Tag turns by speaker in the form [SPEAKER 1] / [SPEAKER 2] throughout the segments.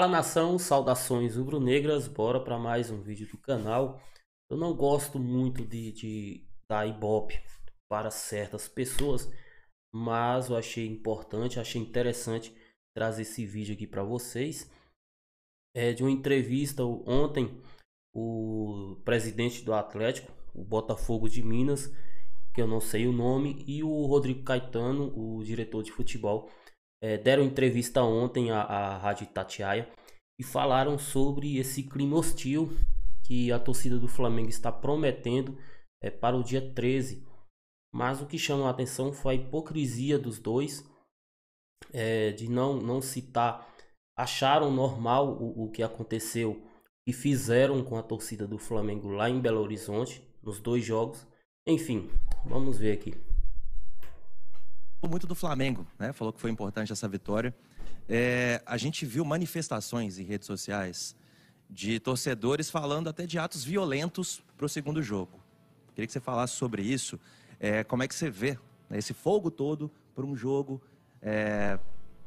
[SPEAKER 1] Fala nação, saudações rubro-negras, bora para mais um vídeo do canal. Eu não gosto muito de, de dar ibope para certas pessoas, mas eu achei importante, achei interessante trazer esse vídeo aqui para vocês. É de uma entrevista ontem, o presidente do Atlético, o Botafogo de Minas, que eu não sei o nome, e o Rodrigo Caetano, o diretor de futebol é, deram entrevista ontem à, à Rádio Itatiaia e falaram sobre esse clima hostil que a torcida do Flamengo está prometendo é, para o dia 13. Mas o que chamou a atenção foi a hipocrisia dos dois é, de não, não citar. Acharam normal o, o que aconteceu e fizeram com a torcida do Flamengo lá em Belo Horizonte, nos dois jogos. Enfim, vamos ver aqui
[SPEAKER 2] muito do Flamengo, né? Falou que foi importante essa vitória. É, a gente viu manifestações em redes sociais de torcedores falando até de atos violentos para o segundo jogo. Queria que você falasse sobre isso. É, como é que você vê né, esse fogo todo para um jogo? É,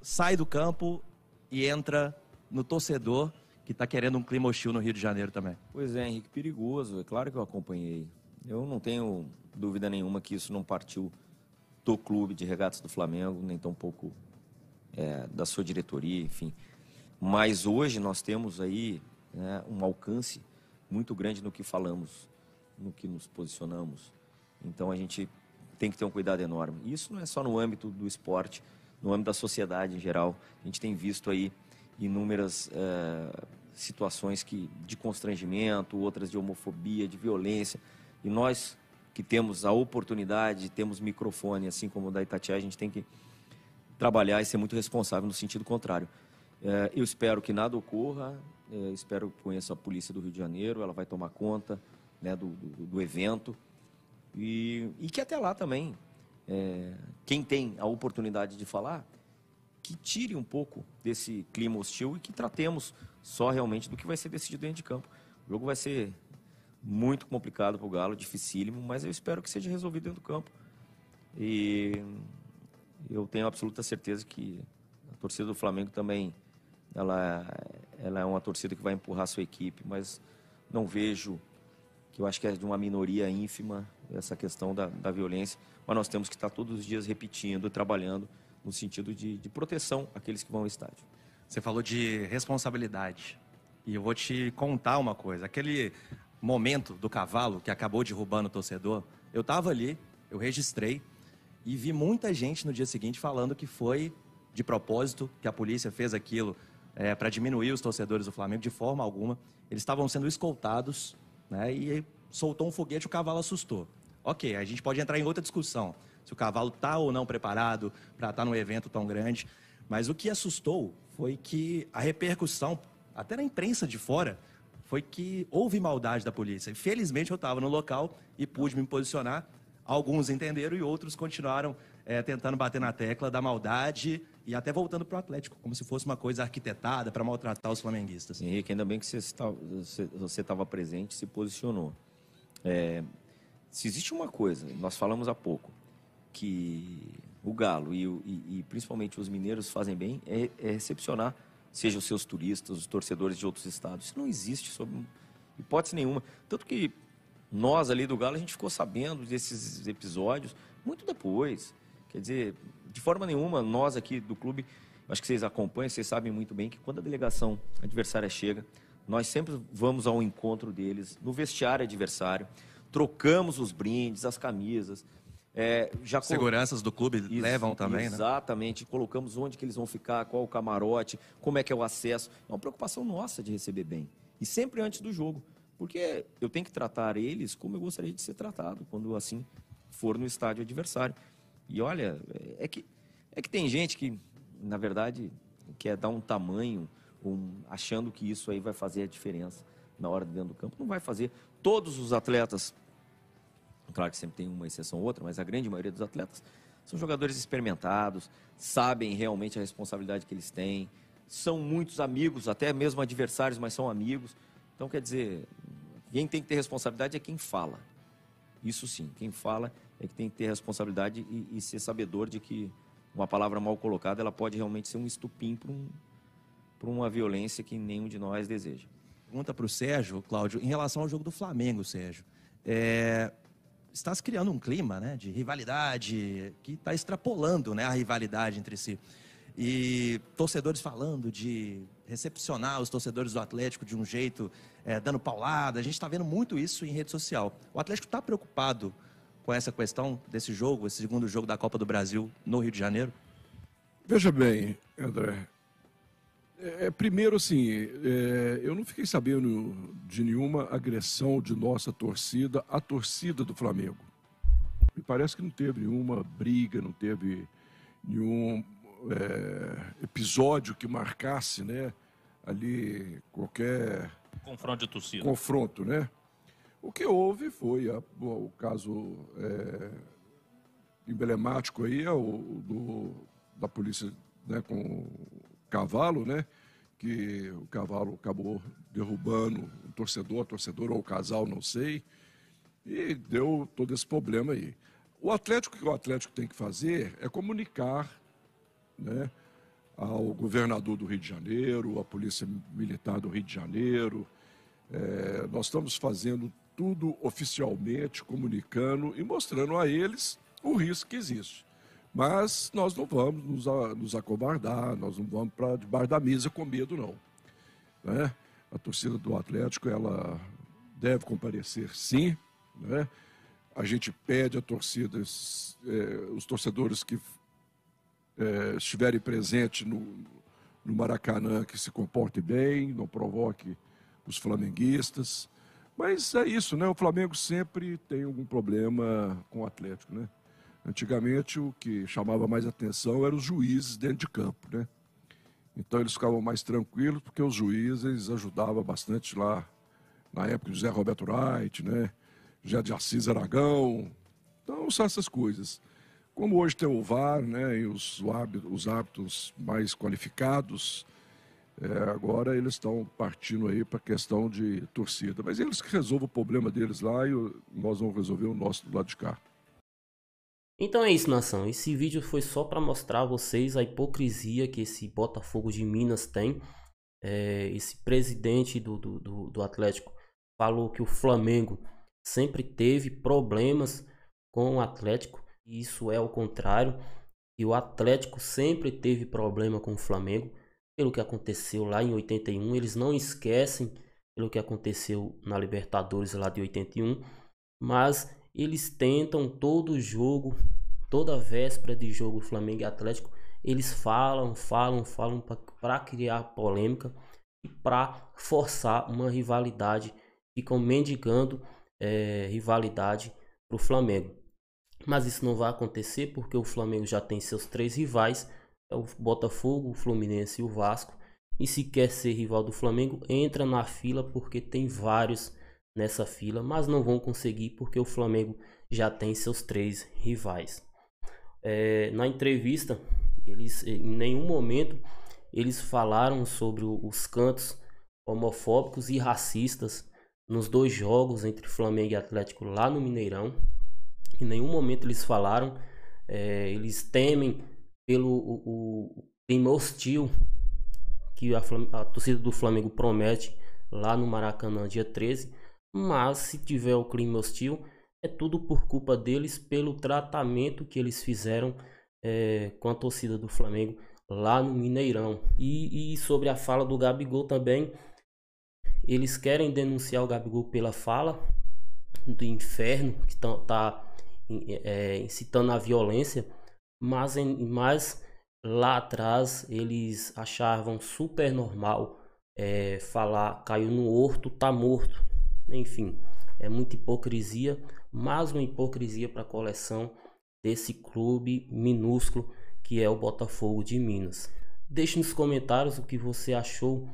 [SPEAKER 2] sai do campo e entra no torcedor que está querendo um clima hostil no Rio de Janeiro também.
[SPEAKER 3] Pois é, Henrique, perigoso. É claro que eu acompanhei. Eu não tenho dúvida nenhuma que isso não partiu do clube de regatas do Flamengo, nem tampouco é, da sua diretoria, enfim. Mas hoje nós temos aí né, um alcance muito grande no que falamos, no que nos posicionamos. Então a gente tem que ter um cuidado enorme. E isso não é só no âmbito do esporte, no âmbito da sociedade em geral. A gente tem visto aí inúmeras é, situações que, de constrangimento, outras de homofobia, de violência. E nós, que temos a oportunidade, temos microfone, assim como o da Itatiaia, a gente tem que trabalhar e ser muito responsável no sentido contrário. É, eu espero que nada ocorra, é, espero que conheça a polícia do Rio de Janeiro, ela vai tomar conta né, do, do, do evento e, e, que até lá também, é, quem tem a oportunidade de falar, que tire um pouco desse clima hostil e que tratemos só realmente do que vai ser decidido dentro de campo. O jogo vai ser muito complicado para o Galo, dificílimo, mas eu espero que seja resolvido dentro do campo. E eu tenho absoluta certeza que a torcida do Flamengo também ela, ela é uma torcida que vai empurrar a sua equipe, mas não vejo, que eu acho que é de uma minoria ínfima, essa questão da, da violência, mas nós temos que estar todos os dias repetindo e trabalhando no sentido de, de proteção àqueles que vão ao estádio. Você falou de
[SPEAKER 2] responsabilidade. E eu vou te contar uma coisa. Aquele, momento do cavalo que acabou derrubando o torcedor, eu estava ali, eu registrei e vi muita gente no dia seguinte falando que foi de propósito, que a polícia fez aquilo é, para diminuir os torcedores do Flamengo de forma alguma. Eles estavam sendo escoltados né, e soltou um foguete, o cavalo assustou. Ok, a gente pode entrar em outra discussão, se o cavalo está ou não preparado para estar tá num evento tão grande. Mas o que assustou foi que a repercussão, até na imprensa de fora, foi que houve maldade da polícia. Infelizmente, eu estava no local e pude me posicionar. Alguns entenderam e outros continuaram é, tentando bater na tecla da maldade e até voltando para o Atlético, como se fosse uma coisa arquitetada
[SPEAKER 3] para maltratar os flamenguistas. Henrique, ainda bem que você estava presente e se posicionou. É, se existe uma coisa, nós falamos há pouco, que o Galo e, e, e principalmente os mineiros fazem bem, é, é recepcionar sejam seus turistas, os torcedores de outros estados. Isso não existe sob hipótese nenhuma. Tanto que nós ali do Galo, a gente ficou sabendo desses episódios muito depois. Quer dizer, de forma nenhuma, nós aqui do clube, acho que vocês acompanham, vocês sabem muito bem que quando a delegação adversária chega, nós sempre vamos ao encontro deles no vestiário adversário, trocamos os brindes, as camisas, é, já Seguranças col... do clube Isso, levam também, né? Exatamente. Né? Colocamos onde que eles vão ficar, qual o camarote, como é que é o acesso. É uma preocupação nossa de receber bem. E sempre antes do jogo. Porque eu tenho que tratar eles como eu gostaria de ser tratado, quando assim for no estádio adversário. E olha, é que, é que tem gente que, na verdade, quer dar um tamanho, um, achando que isso aí vai fazer a diferença na hora de dentro do campo. Não vai fazer. Todos os atletas Claro que sempre tem uma exceção ou outra, mas a grande maioria dos atletas são jogadores experimentados, sabem realmente a responsabilidade que eles têm, são muitos amigos, até mesmo adversários, mas são amigos. Então, quer dizer, quem tem que ter responsabilidade é quem fala. Isso sim, quem fala é que tem que ter responsabilidade e, e ser sabedor de que uma palavra mal colocada ela pode realmente ser um estupim para um, uma violência que nenhum de nós deseja. Pergunta para o Sérgio, Cláudio, em relação ao jogo do Flamengo, Sérgio.
[SPEAKER 2] É, está se criando um clima né, de rivalidade que está extrapolando né, a rivalidade entre si. E torcedores falando de recepcionar os torcedores do Atlético de um jeito, é, dando paulada. A gente está vendo muito isso em rede social. O Atlético está preocupado com essa questão desse jogo, esse segundo jogo da Copa do Brasil no Rio de Janeiro?
[SPEAKER 4] Veja bem, André, é, é, primeiro, assim, é, eu não fiquei sabendo de nenhuma agressão de nossa torcida à torcida do Flamengo. Me parece que não teve nenhuma briga, não teve nenhum é, episódio que marcasse, né? Ali qualquer
[SPEAKER 3] confronto de torcida.
[SPEAKER 4] Confronto, né? O que houve foi a, o caso é, emblemático aí é o, do, da polícia, né? Com cavalo, né? Que o cavalo acabou derrubando o torcedor, o torcedor ou o casal, não sei. E deu todo esse problema aí. O Atlético, o que o Atlético tem que fazer é comunicar, né? ao governador do Rio de Janeiro, à Polícia Militar do Rio de Janeiro. É, nós estamos fazendo tudo oficialmente, comunicando e mostrando a eles o risco que existe. Mas nós não vamos nos, nos acobardar, nós não vamos para debaixo da mesa com medo, não. Né? A torcida do Atlético, ela deve comparecer, sim. Né? A gente pede a torcida, é, os torcedores que é, estiverem presentes no, no Maracanã, que se comporte bem, não provoque os flamenguistas. Mas é isso, né? O Flamengo sempre tem algum problema com o Atlético, né? Antigamente, o que chamava mais atenção eram os juízes dentro de campo, né? Então, eles ficavam mais tranquilos, porque os juízes ajudavam bastante lá, na época, José Roberto Wright, né? José de Assis Aragão. Então, são essas coisas. Como hoje tem o VAR, né? E os hábitos, os hábitos mais qualificados, é, agora eles estão partindo aí para a questão de torcida. Mas eles que resolvem o problema deles lá e nós vamos resolver o nosso do lado de cá.
[SPEAKER 1] Então é isso, nação. Esse vídeo foi só para mostrar a vocês a hipocrisia que esse Botafogo de Minas tem. É, esse presidente do, do, do, do Atlético falou que o Flamengo sempre teve problemas com o Atlético. E isso é o contrário. E o Atlético sempre teve problema com o Flamengo. Pelo que aconteceu lá em 81. Eles não esquecem pelo que aconteceu na Libertadores lá de 81. Mas eles tentam todo jogo, toda véspera de jogo Flamengo e Atlético, eles falam, falam, falam para criar polêmica e para forçar uma rivalidade, ficam mendigando é, rivalidade para o Flamengo. Mas isso não vai acontecer porque o Flamengo já tem seus três rivais: é o Botafogo, o Fluminense e o Vasco. E se quer ser rival do Flamengo, entra na fila porque tem vários nessa fila, mas não vão conseguir porque o Flamengo já tem seus três rivais. É, na entrevista, eles em nenhum momento eles falaram sobre os cantos homofóbicos e racistas nos dois jogos entre Flamengo e Atlético lá no Mineirão. Em nenhum momento eles falaram. É, eles temem pelo o, o clima hostil que a, a torcida do Flamengo promete lá no Maracanã dia 13 mas se tiver o clima hostil, é tudo por culpa deles pelo tratamento que eles fizeram é, com a torcida do Flamengo lá no Mineirão. E, e sobre a fala do Gabigol também, eles querem denunciar o Gabigol pela fala do inferno que está tá, é, incitando a violência, mas, mas lá atrás eles achavam super normal é, falar caiu no horto, tá morto. Enfim, é muita hipocrisia, mais uma hipocrisia para a coleção desse clube minúsculo que é o Botafogo de Minas. Deixe nos comentários o que você achou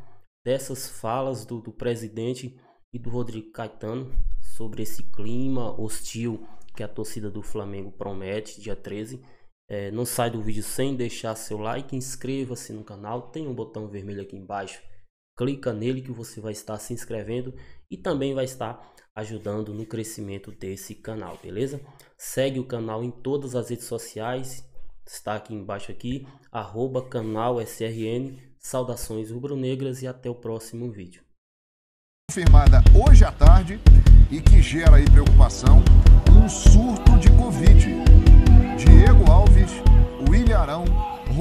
[SPEAKER 1] dessas falas do, do presidente e do Rodrigo Caetano sobre esse clima hostil que a torcida do Flamengo promete dia 13. É, não sai do vídeo sem deixar seu like, inscreva-se no canal, tem um botão vermelho aqui embaixo clica nele que você vai estar se inscrevendo e também vai estar ajudando no crescimento desse canal, beleza? Segue o canal em todas as redes sociais, está aqui embaixo aqui, arroba canal SRN, saudações rubro-negras e até o próximo vídeo.
[SPEAKER 4] Confirmada hoje à tarde e que gera
[SPEAKER 1] aí preocupação, um surto de Covid. Diego Alves, William Arão, Rodrigo.